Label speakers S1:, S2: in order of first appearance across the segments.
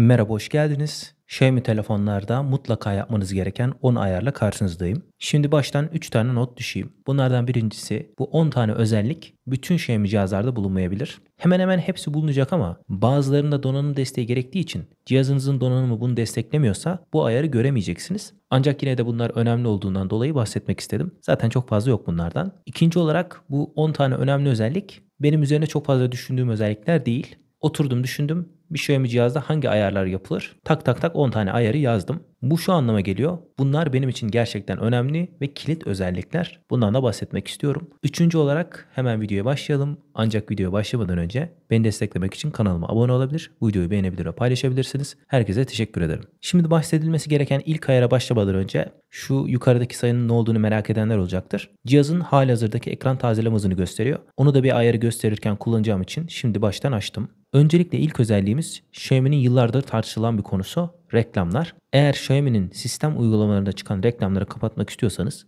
S1: Merhaba, hoş geldiniz. Xiaomi telefonlarda mutlaka yapmanız gereken 10 ayarla karşınızdayım. Şimdi baştan 3 tane not düşeyim. Bunlardan birincisi bu 10 tane özellik bütün Xiaomi cihazlarda bulunmayabilir. Hemen hemen hepsi bulunacak ama bazılarında donanım desteği gerektiği için cihazınızın donanımı bunu desteklemiyorsa bu ayarı göremeyeceksiniz. Ancak yine de bunlar önemli olduğundan dolayı bahsetmek istedim. Zaten çok fazla yok bunlardan. İkinci olarak bu 10 tane önemli özellik benim üzerine çok fazla düşündüğüm özellikler değil. Oturdum düşündüm bir Xiaomi cihazda hangi ayarlar yapılır? Tak tak tak 10 tane ayarı yazdım. Bu şu anlama geliyor. Bunlar benim için gerçekten önemli ve kilit özellikler. Bundan da bahsetmek istiyorum. Üçüncü olarak hemen videoya başlayalım. Ancak videoya başlamadan önce beni desteklemek için kanalıma abone olabilir, videoyu beğenebilir ve paylaşabilirsiniz. Herkese teşekkür ederim. Şimdi bahsedilmesi gereken ilk ayara başlamadan önce şu yukarıdaki sayının ne olduğunu merak edenler olacaktır. Cihazın halihazırdaki ekran tazeleme hızını gösteriyor. Onu da bir ayarı gösterirken kullanacağım için şimdi baştan açtım. Öncelikle ilk özelliğimiz Xiaomi'nin yıllardır tartışılan bir konusu reklamlar. Eğer Xiaomi'nin sistem uygulamalarında çıkan reklamları kapatmak istiyorsanız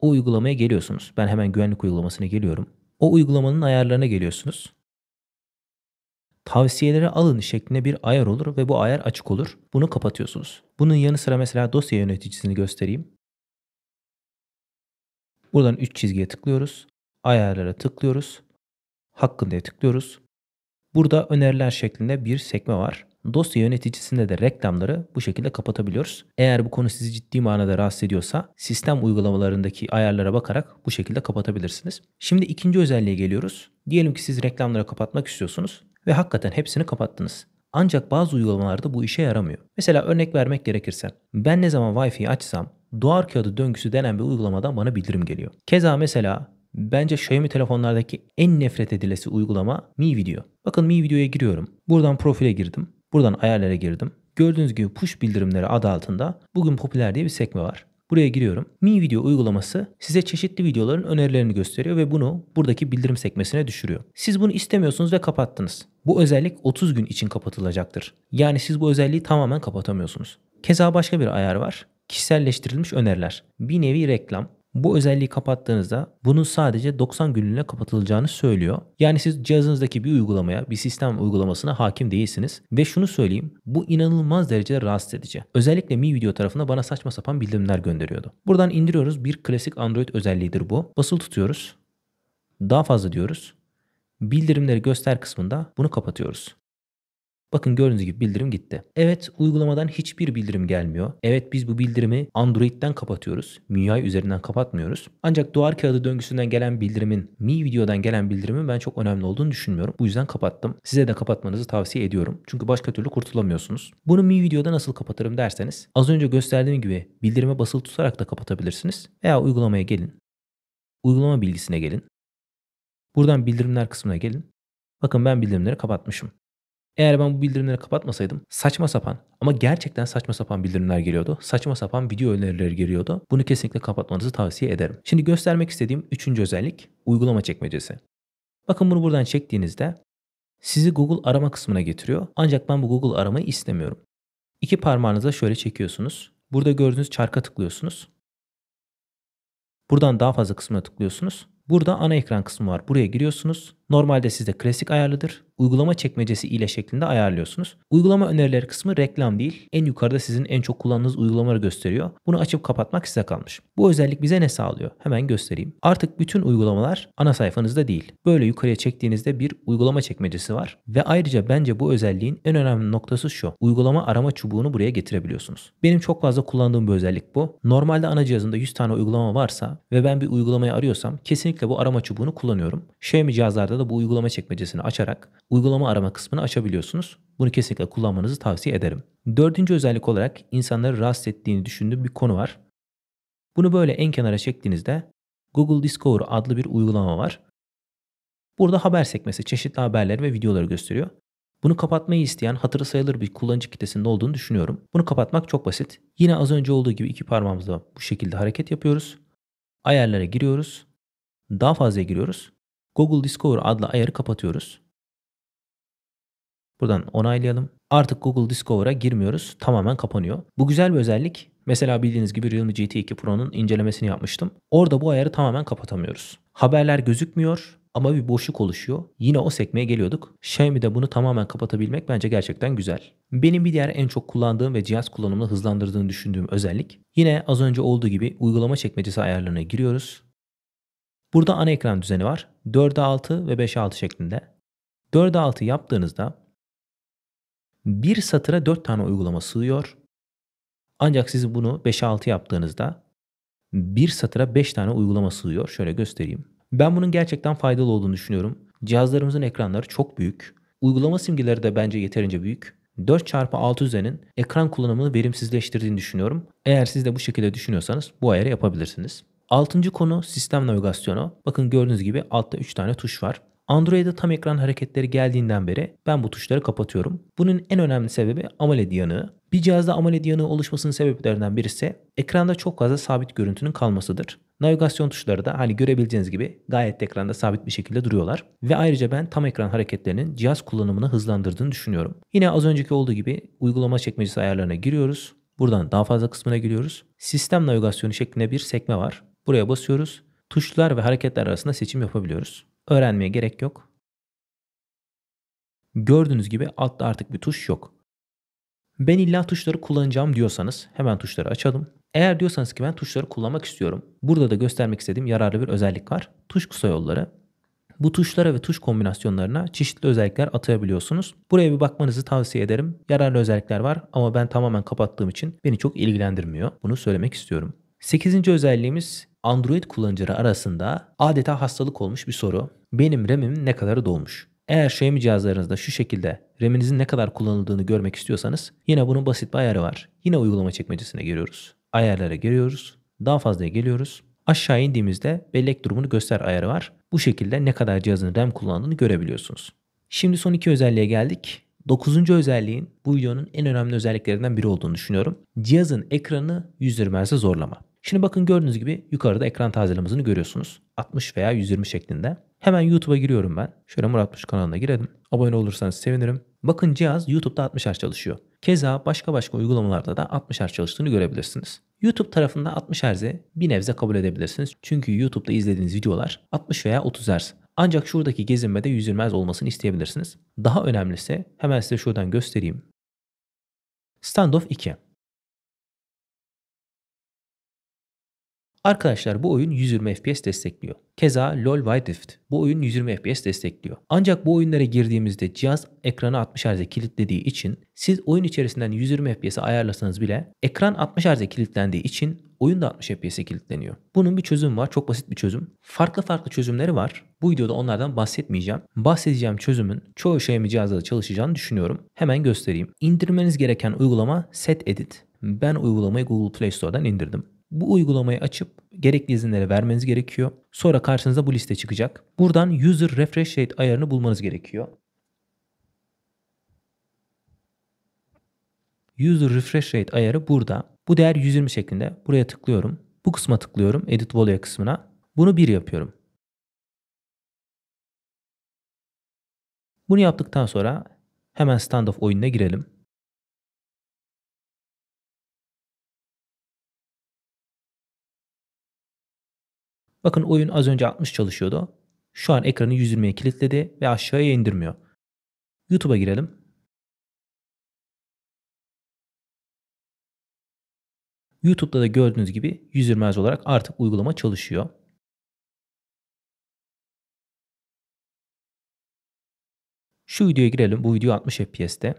S1: o uygulamaya geliyorsunuz. Ben hemen güvenlik uygulamasına geliyorum. O uygulamanın ayarlarına geliyorsunuz. Tavsiyeleri alın şeklinde bir ayar olur ve bu ayar açık olur. Bunu kapatıyorsunuz. Bunun yanı sıra mesela dosya yöneticisini göstereyim. Buradan 3 çizgiye tıklıyoruz. Ayarlara tıklıyoruz. Hakkında'ya tıklıyoruz. Burada öneriler şeklinde bir sekme var. Dosya yöneticisinde de reklamları bu şekilde kapatabiliyoruz. Eğer bu konu sizi ciddi manada rahatsız ediyorsa sistem uygulamalarındaki ayarlara bakarak bu şekilde kapatabilirsiniz. Şimdi ikinci özelliğe geliyoruz. Diyelim ki siz reklamları kapatmak istiyorsunuz ve hakikaten hepsini kapattınız. Ancak bazı uygulamalarda bu işe yaramıyor. Mesela örnek vermek gerekirse ben ne zaman Wi-Fi açsam doğar kağıdı döngüsü denen bir uygulamadan bana bildirim geliyor. Keza mesela Bence Xiaomi telefonlardaki en nefret edilesi uygulama Mi Video. Bakın Mi Video'ya giriyorum. Buradan profile girdim. Buradan ayarlara girdim. Gördüğünüz gibi push bildirimleri adı altında bugün popüler diye bir sekme var. Buraya giriyorum. Mi Video uygulaması size çeşitli videoların önerilerini gösteriyor ve bunu buradaki bildirim sekmesine düşürüyor. Siz bunu istemiyorsunuz ve kapattınız. Bu özellik 30 gün için kapatılacaktır. Yani siz bu özelliği tamamen kapatamıyorsunuz. Keza başka bir ayar var. Kişiselleştirilmiş öneriler. Bir nevi reklam. Bu özelliği kapattığınızda bunun sadece 90 günlüğüne kapatılacağını söylüyor. Yani siz cihazınızdaki bir uygulamaya, bir sistem uygulamasına hakim değilsiniz. Ve şunu söyleyeyim, bu inanılmaz derecede rahatsız edici. Özellikle Mi Video tarafında bana saçma sapan bildirimler gönderiyordu. Buradan indiriyoruz. Bir klasik Android özelliğidir bu. Basılı tutuyoruz. Daha fazla diyoruz. Bildirimleri göster kısmında bunu kapatıyoruz. Bakın gördüğünüz gibi bildirim gitti. Evet uygulamadan hiçbir bildirim gelmiyor. Evet biz bu bildirimi Android'den kapatıyoruz. MIUI üzerinden kapatmıyoruz. Ancak duvar kağıdı döngüsünden gelen bildirimin, Mi videodan gelen bildirimin ben çok önemli olduğunu düşünmüyorum. Bu yüzden kapattım. Size de kapatmanızı tavsiye ediyorum. Çünkü başka türlü kurtulamıyorsunuz. Bunu Mi videoda nasıl kapatırım derseniz az önce gösterdiğim gibi bildirime basılı tutarak da kapatabilirsiniz. Veya uygulamaya gelin. Uygulama bilgisine gelin. Buradan bildirimler kısmına gelin. Bakın ben bildirimleri kapatmışım. Eğer ben bu bildirimleri kapatmasaydım saçma sapan ama gerçekten saçma sapan bildirimler geliyordu. Saçma sapan video önerileri geliyordu. Bunu kesinlikle kapatmanızı tavsiye ederim. Şimdi göstermek istediğim üçüncü özellik uygulama çekmecesi. Bakın bunu buradan çektiğinizde sizi Google arama kısmına getiriyor. Ancak ben bu Google aramayı istemiyorum. İki parmağınıza şöyle çekiyorsunuz. Burada gördüğünüz çarka tıklıyorsunuz. Buradan daha fazla kısmına tıklıyorsunuz. Burada ana ekran kısmı var. Buraya giriyorsunuz Normalde sizde klasik ayarlıdır. Uygulama çekmecesi ile şeklinde ayarlıyorsunuz. Uygulama önerileri kısmı reklam değil. En yukarıda sizin en çok kullandığınız uygulamaları gösteriyor. Bunu açıp kapatmak size kalmış. Bu özellik bize ne sağlıyor? Hemen göstereyim. Artık bütün uygulamalar ana sayfanızda değil. Böyle yukarıya çektiğinizde bir uygulama çekmecesi var. Ve ayrıca bence bu özelliğin en önemli noktası şu. Uygulama arama çubuğunu buraya getirebiliyorsunuz. Benim çok fazla kullandığım bir özellik bu. Normalde ana cihazında 100 tane uygulama varsa ve ben bir uygulamayı arıyorsam kesinlikle bu arama çubuğunu kullanıyorum. Xiaomi cihazlarda da da bu uygulama çekmecesini açarak uygulama arama kısmını açabiliyorsunuz. Bunu kesinlikle kullanmanızı tavsiye ederim. Dördüncü özellik olarak insanları rahatsız ettiğini düşündüğüm bir konu var. Bunu böyle en kenara çektiğinizde Google Discover adlı bir uygulama var. Burada haber sekmesi çeşitli haberler ve videoları gösteriyor. Bunu kapatmayı isteyen hatırı sayılır bir kullanıcı kitlesinde olduğunu düşünüyorum. Bunu kapatmak çok basit. Yine az önce olduğu gibi iki parmağımızla bu şekilde hareket yapıyoruz. Ayarlara giriyoruz. Daha fazla giriyoruz. Google Discover adlı ayarı kapatıyoruz. Buradan onaylayalım. Artık Google Discover'a girmiyoruz. Tamamen kapanıyor. Bu güzel bir özellik. Mesela bildiğiniz gibi Realme GT 2 Pro'nun incelemesini yapmıştım. Orada bu ayarı tamamen kapatamıyoruz. Haberler gözükmüyor ama bir boşluk oluşuyor. Yine o sekmeye geliyorduk. Xiaomi'de bunu tamamen kapatabilmek bence gerçekten güzel. Benim bir diğer en çok kullandığım ve cihaz kullanımını hızlandırdığını düşündüğüm özellik yine az önce olduğu gibi uygulama çekmecesi ayarlarına giriyoruz. Burada ana ekran düzeni var. 4'e 6 ve 5'e 6 şeklinde. 4'e 6 yaptığınızda bir satıra 4 tane uygulama sığıyor. Ancak siz bunu 5'e 6 yaptığınızda bir satıra 5 tane uygulama sığıyor. Şöyle göstereyim. Ben bunun gerçekten faydalı olduğunu düşünüyorum. Cihazlarımızın ekranları çok büyük. Uygulama simgeleri de bence yeterince büyük. 4x6 düzenin ekran kullanımını verimsizleştirdiğini düşünüyorum. Eğer siz de bu şekilde düşünüyorsanız bu ayarı yapabilirsiniz. Altıncı konu sistem navigasyonu. Bakın gördüğünüz gibi altta 3 tane tuş var. Android'e tam ekran hareketleri geldiğinden beri ben bu tuşları kapatıyorum. Bunun en önemli sebebi AMOLED yanığı. Bir cihazda AMOLED yanığı oluşmasının sebeplerinden birisi ekranda çok fazla sabit görüntünün kalmasıdır. Navigasyon tuşları da hani görebileceğiniz gibi gayet ekranda sabit bir şekilde duruyorlar. Ve ayrıca ben tam ekran hareketlerinin cihaz kullanımını hızlandırdığını düşünüyorum. Yine az önceki olduğu gibi uygulama çekmecesi ayarlarına giriyoruz. Buradan daha fazla kısmına giriyoruz. Sistem navigasyonu şeklinde bir sekme var. Buraya basıyoruz. Tuşlar ve hareketler arasında seçim yapabiliyoruz. Öğrenmeye gerek yok. Gördüğünüz gibi altta artık bir tuş yok. Ben illa tuşları kullanacağım diyorsanız hemen tuşları açalım. Eğer diyorsanız ki ben tuşları kullanmak istiyorum. Burada da göstermek istediğim yararlı bir özellik var. Tuş kısa yolları. Bu tuşlara ve tuş kombinasyonlarına çeşitli özellikler atayabiliyorsunuz. Buraya bir bakmanızı tavsiye ederim. Yararlı özellikler var ama ben tamamen kapattığım için beni çok ilgilendirmiyor. Bunu söylemek istiyorum. Sekizinci özelliğimiz Android kullanıcıları arasında adeta hastalık olmuş bir soru. Benim RAM'im ne kadarı dolmuş? Eğer Xiaomi şey cihazlarınızda şu şekilde RAM'inizin ne kadar kullanıldığını görmek istiyorsanız yine bunun basit bir ayarı var. Yine uygulama çekmecesine giriyoruz. Ayarlara giriyoruz. Daha fazlaya geliyoruz. Aşağı indiğimizde bellek durumunu göster ayarı var. Bu şekilde ne kadar cihazın RAM kullandığını görebiliyorsunuz. Şimdi son iki özelliğe geldik. Dokuzuncu özelliğin bu videonun en önemli özelliklerinden biri olduğunu düşünüyorum. Cihazın ekranı 120 Hz'e zorlama. Şimdi bakın gördüğünüz gibi yukarıda ekran tazelemesini görüyorsunuz. 60 veya 120 şeklinde. Hemen YouTube'a giriyorum ben. Şöyle Murat Buş kanalına girelim. Abone olursanız sevinirim. Bakın cihaz YouTube'da 60 Hz çalışıyor. Keza başka başka uygulamalarda da 60 Hz çalıştığını görebilirsiniz. YouTube tarafında 60 Hz'i bir nebze kabul edebilirsiniz. Çünkü YouTube'da izlediğiniz videolar 60 veya 30 Hz. Ancak şuradaki gezinmede
S2: 120 Hz olmasını isteyebilirsiniz. Daha önemlisi hemen size şuradan göstereyim. Standoff 2.
S1: Arkadaşlar bu oyun 120 FPS destekliyor. Keza LoL Wild Rift bu oyun 120 FPS destekliyor. Ancak bu oyunlara girdiğimizde cihaz ekranı 60 Hz'e kilitlediği için siz oyun içerisinden 120 FPS'e ayarlasanız bile ekran 60 Hz'e kilitlendiği için oyun da 60 FPS'e kilitleniyor. Bunun bir çözüm var. Çok basit bir çözüm. Farklı farklı çözümleri var. Bu videoda onlardan bahsetmeyeceğim. Bahsedeceğim çözümün çoğu şeyimi cihazda çalışacağını düşünüyorum. Hemen göstereyim. İndirmeniz gereken uygulama Set Edit. Ben uygulamayı Google Play Store'dan indirdim. Bu uygulamayı açıp gerekli izinleri vermeniz gerekiyor. Sonra karşınıza bu liste çıkacak. Buradan user refresh rate ayarını bulmanız gerekiyor. User refresh rate ayarı burada. Bu değer 120 şeklinde. Buraya tıklıyorum. Bu kısma tıklıyorum.
S2: Edit volume kısmına. Bunu 1 yapıyorum. Bunu yaptıktan sonra hemen standoff oyununa girelim. Bakın oyun az önce 60 çalışıyordu. Şu an ekranı 120'ye kilitledi ve aşağıya indirmiyor. YouTube'a girelim. YouTube'da da gördüğünüz gibi 120 Hz olarak artık uygulama çalışıyor. Şu videoya girelim. Bu video 60 FPS'te.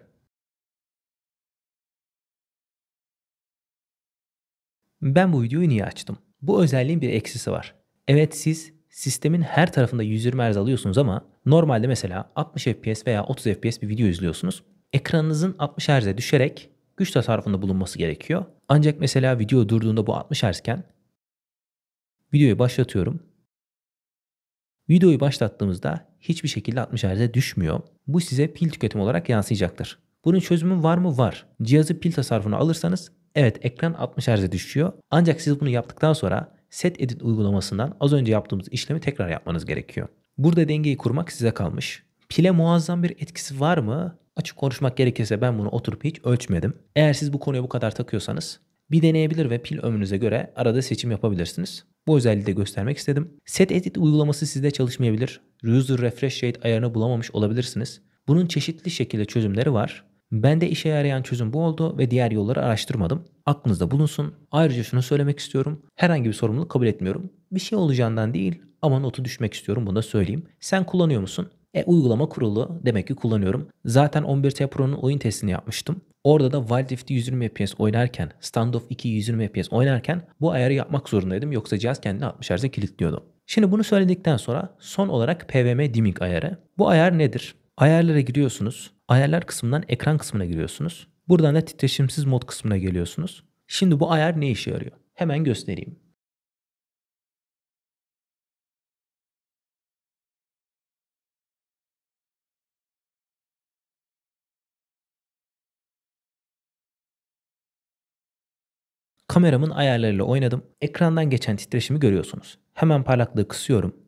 S2: Ben bu videoyu niye açtım? Bu
S1: özelliğin bir eksisi var. Evet siz sistemin her tarafında 120 Hz alıyorsunuz ama normalde mesela 60 FPS veya 30 FPS bir video izliyorsunuz. Ekranınızın 60 Hz'e düşerek güç tasarrufunda bulunması gerekiyor. Ancak mesela video durduğunda bu 60 Hz iken videoyu başlatıyorum. Videoyu başlattığımızda hiçbir şekilde 60 Hz'e düşmüyor. Bu size pil tüketim olarak yansıyacaktır. Bunun çözümü var mı? Var. Cihazı pil tasarrufuna alırsanız evet ekran 60 Hz'e düşüyor. Ancak siz bunu yaptıktan sonra set edit uygulamasından az önce yaptığımız işlemi tekrar yapmanız gerekiyor. Burada dengeyi kurmak size kalmış. Pile muazzam bir etkisi var mı? Açık konuşmak gerekirse ben bunu oturup hiç ölçmedim. Eğer siz bu konuya bu kadar takıyorsanız bir deneyebilir ve pil ömrünüze göre arada seçim yapabilirsiniz. Bu özelliği de göstermek istedim. Set Edit uygulaması sizde çalışmayabilir. User Refresh Rate ayarını bulamamış olabilirsiniz. Bunun çeşitli şekilde çözümleri var. Ben de işe yarayan çözüm bu oldu ve diğer yolları araştırmadım. Aklınızda bulunsun. Ayrıca şunu söylemek istiyorum. Herhangi bir sorumluluk kabul etmiyorum. Bir şey olacağından değil ama notu düşmek istiyorum bunu da söyleyeyim. Sen kullanıyor musun? E uygulama kurulu demek ki kullanıyorum. Zaten 11T Pro'nun oyun testini yapmıştım. Orada da Wild Rift'i 120 FPS oynarken, Standoff 2 120 FPS oynarken bu ayarı yapmak zorundaydım. Yoksa cihaz kendini 60 Hz'e kilitliyordu. Şimdi bunu söyledikten sonra son olarak PVM dimming ayarı. Bu ayar nedir? Ayarlara giriyorsunuz. Ayarlar kısmından ekran kısmına giriyorsunuz. Buradan da
S2: titreşimsiz mod kısmına geliyorsunuz. Şimdi bu ayar ne işe yarıyor? Hemen göstereyim. Kameramın ayarlarıyla oynadım. Ekrandan geçen titreşimi görüyorsunuz. Hemen parlaklığı kısıyorum.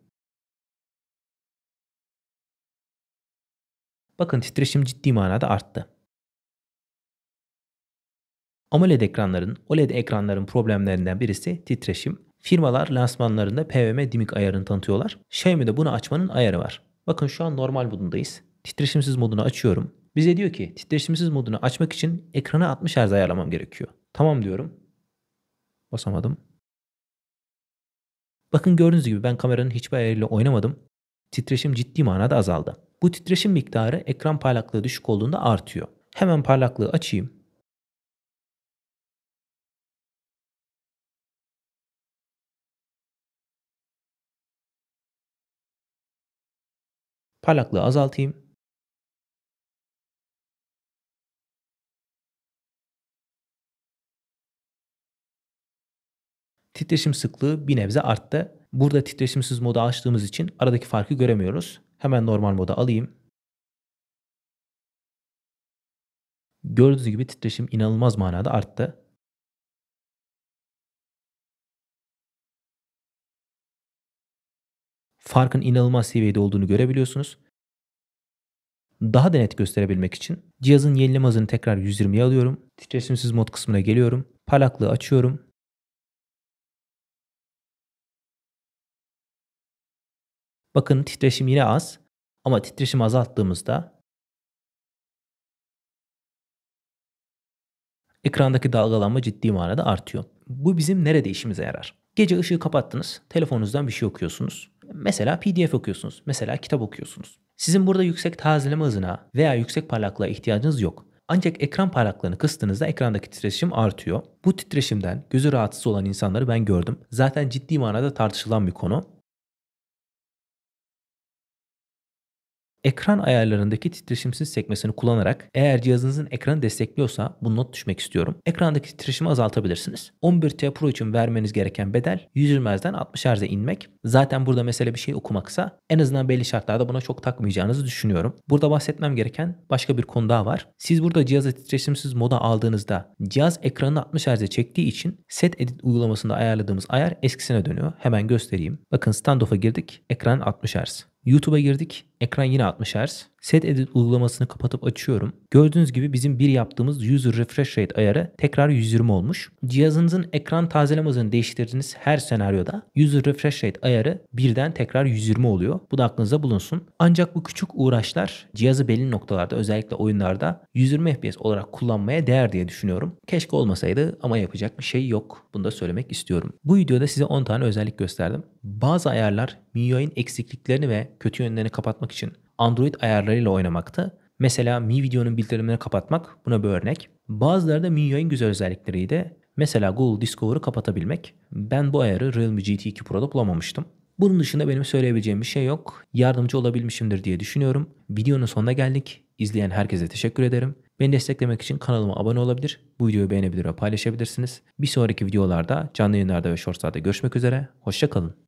S2: Bakın titreşim ciddi manada arttı.
S1: AMOLED ekranların, OLED ekranların problemlerinden birisi titreşim. Firmalar lansmanlarında PWM dimik ayarını tanıtıyorlar. Xiaomi'de bunu açmanın ayarı var. Bakın şu an normal modundayız. Titreşimsiz modunu açıyorum. Bize diyor ki titreşimsiz modunu açmak için ekrana 60 Hz ayarlamam gerekiyor. Tamam diyorum. Basamadım. Bakın gördüğünüz gibi ben kameranın hiçbir ayarıyla oynamadım. Titreşim ciddi manada azaldı.
S2: Bu titreşim miktarı ekran parlaklığı düşük olduğunda artıyor. Hemen parlaklığı açayım. Parlaklığı azaltayım. Titreşim sıklığı
S1: bir nebze arttı. Burada titreşimsiz modu açtığımız için aradaki farkı göremiyoruz. Hemen normal moda
S2: alayım. Gördüğünüz gibi titreşim inanılmaz manada arttı. Farkın inanılmaz seviyede olduğunu görebiliyorsunuz.
S1: Daha da net gösterebilmek için cihazın yenileme hızını tekrar 120'ye alıyorum.
S2: Titreşimsiz mod kısmına geliyorum. Parlaklığı açıyorum. Bakın titreşim yine az ama titreşim azalttığımızda
S1: ekrandaki dalgalanma ciddi manada artıyor. Bu bizim nerede işimize yarar? Gece ışığı kapattınız, telefonunuzdan bir şey okuyorsunuz. Mesela PDF okuyorsunuz, mesela kitap okuyorsunuz. Sizin burada yüksek tazeleme hızına veya yüksek parlaklığa ihtiyacınız yok. Ancak ekran parlaklığını kıstığınızda ekrandaki titreşim artıyor. Bu titreşimden gözü rahatsız olan insanları ben gördüm. Zaten ciddi manada tartışılan bir konu. Ekran ayarlarındaki titreşimsiz sekmesini kullanarak eğer cihazınızın ekranı destekliyorsa bunu not düşmek istiyorum. Ekrandaki titreşimi azaltabilirsiniz. 11T Pro için vermeniz gereken bedel 120Hz'den 60 Hz'e inmek. Zaten burada mesele bir şey okumaksa en azından belli şartlarda buna çok takmayacağınızı düşünüyorum. Burada bahsetmem gereken başka bir konu daha var. Siz burada cihazı titreşimsiz moda aldığınızda cihaz ekranını 60 Hz'e çektiği için set edit uygulamasında ayarladığımız ayar eskisine dönüyor. Hemen göstereyim. Bakın standoff'a girdik. Ekran 60 Hz. YouTube'a girdik. Ekran yine 60 Hz. Set Edit uygulamasını kapatıp açıyorum. Gördüğünüz gibi bizim bir yaptığımız User Refresh Rate ayarı tekrar 120 olmuş. Cihazınızın ekran tazeleme hızını değiştirdiğiniz her senaryoda User Refresh Rate ayarı birden tekrar 120 oluyor. Bu da aklınızda bulunsun. Ancak bu küçük uğraşlar cihazı belli noktalarda özellikle oyunlarda 120 FPS olarak kullanmaya değer diye düşünüyorum. Keşke olmasaydı ama yapacak bir şey yok. Bunu da söylemek istiyorum. Bu videoda size 10 tane özellik gösterdim. Bazı ayarlar MIUI'nin eksikliklerini ve kötü yönlerini kapatmak yapmak için Android ayarlarıyla oynamakta. Mesela Mi videonun bildirimlerini kapatmak buna bir örnek. Bazıları da MIUI en güzel özellikleriydi. de mesela Google Discover'ı kapatabilmek. Ben bu ayarı Realme GT2 Pro'da bulamamıştım. Bunun dışında benim söyleyebileceğim bir şey yok. Yardımcı olabilmişimdir diye düşünüyorum. Videonun sonuna geldik. İzleyen herkese teşekkür ederim. Beni desteklemek için kanalıma abone olabilir, bu videoyu beğenebilir ve paylaşabilirsiniz. Bir sonraki videolarda, canlı yayınlarda ve shortslarda görüşmek üzere. Hoşçakalın.